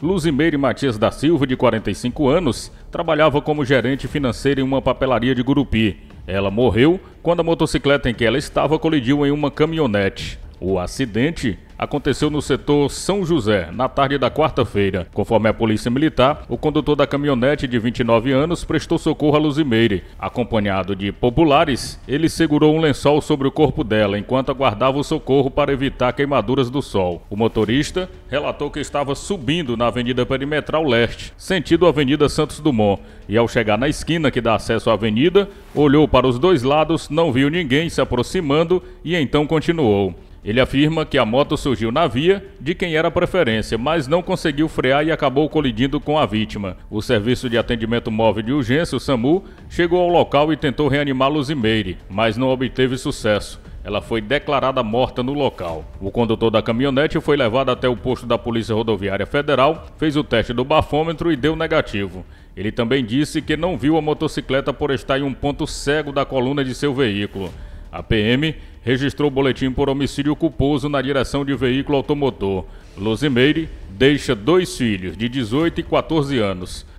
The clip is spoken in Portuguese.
Luzimeire Matias da Silva, de 45 anos, trabalhava como gerente financeira em uma papelaria de Gurupi. Ela morreu quando a motocicleta em que ela estava colidiu em uma caminhonete. O acidente aconteceu no setor São José, na tarde da quarta-feira. Conforme a Polícia Militar, o condutor da caminhonete de 29 anos prestou socorro a Luzimeire. Acompanhado de populares, ele segurou um lençol sobre o corpo dela enquanto aguardava o socorro para evitar queimaduras do sol. O motorista relatou que estava subindo na Avenida Perimetral Leste, sentido Avenida Santos Dumont, e ao chegar na esquina que dá acesso à avenida, olhou para os dois lados, não viu ninguém se aproximando e então continuou. Ele afirma que a moto surgiu na via de quem era preferência, mas não conseguiu frear e acabou colidindo com a vítima. O Serviço de Atendimento Móvel de Urgência, o SAMU, chegou ao local e tentou reanimar Luzimeire, mas não obteve sucesso. Ela foi declarada morta no local. O condutor da caminhonete foi levado até o posto da Polícia Rodoviária Federal, fez o teste do bafômetro e deu negativo. Ele também disse que não viu a motocicleta por estar em um ponto cego da coluna de seu veículo. A PM registrou boletim por homicídio culposo na direção de veículo automotor. Luzimeire deixa dois filhos de 18 e 14 anos.